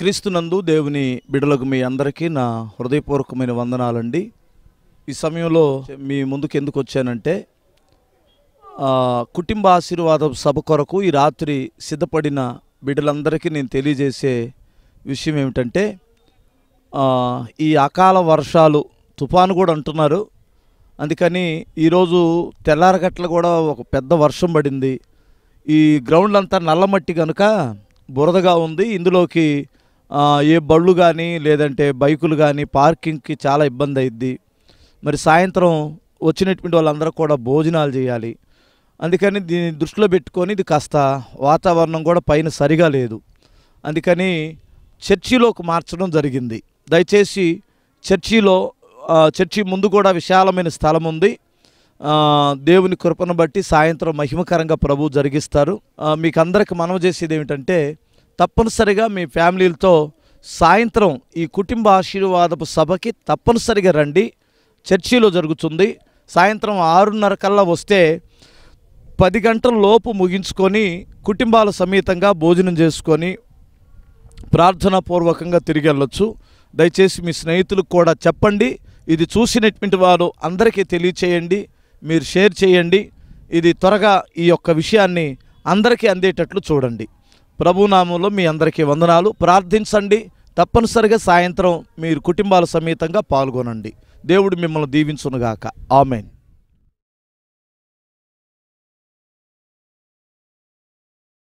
క్రీస్తునందు దేవుని బిడలకు మీ అందరికీ నా హృదయపూర్వకమైన వందనాలండి ఈ సమయంలో మీ ముందుకు ఎందుకు వచ్చానంటే కుటుంబ ఆశీర్వాద సభ కొరకు ఈ రాత్రి సిద్ధపడిన బిడ్డలందరికీ నేను తెలియజేసే విషయం ఏమిటంటే ఈ అకాల వర్షాలు తుఫాను కూడా అంటున్నారు అందుకని ఈరోజు తెల్లారగట్ల కూడా ఒక పెద్ద వర్షం పడింది ఈ గ్రౌండ్ అంతా నల్లమట్టి కనుక బురదగా ఉంది ఇందులోకి ఏ బళ్ళు కానీ లేదంటే బైకులు కానీ పార్కింగ్కి చాలా ఇబ్బంది అయింది మరి సాయంత్రం వచ్చినటువంటి వాళ్ళందరూ కూడా భోజనాలు చేయాలి అందుకని దీన్ని దృష్టిలో పెట్టుకొని ఇది కాస్త వాతావరణం కూడా పైన సరిగా లేదు అందుకని చర్చిలోకి మార్చడం జరిగింది దయచేసి చర్చిలో చర్చి ముందు కూడా విశాలమైన స్థలం ఉంది దేవుని కృపను బట్టి సాయంత్రం మహిమకరంగా ప్రభు జరిగిస్తారు మీకు అందరికీ మనం చేసేది ఏమిటంటే తప్పనిసరిగా మీ ఫ్యామిలీలతో సాయంత్రం ఈ కుటుంబ ఆశీర్వాదపు సభకి తప్పనిసరిగా రండి చర్చిలో జరుగుతుంది సాయంత్రం ఆరున్నర కల్లా వస్తే పది గంటల లోపు ముగించుకొని కుటుంబాల సమేతంగా భోజనం చేసుకొని ప్రార్థనాపూర్వకంగా తిరిగి వెళ్ళొచ్చు దయచేసి మీ స్నేహితులకు కూడా చెప్పండి ఇది చూసినటువంటి వారు అందరికీ తెలియచేయండి మీరు షేర్ చేయండి ఇది త్వరగా ఈ యొక్క విషయాన్ని అందరికీ అందేటట్లు చూడండి ప్రభునామంలో మీ అందరికీ వందనాలు ప్రార్థించండి తప్పనిసరిగా సాయంత్రం మీరు కుటుంబాల సమేతంగా పాల్గొనండి దేవుడు మిమ్మల్ని దీవించునుగాక ఆమెన్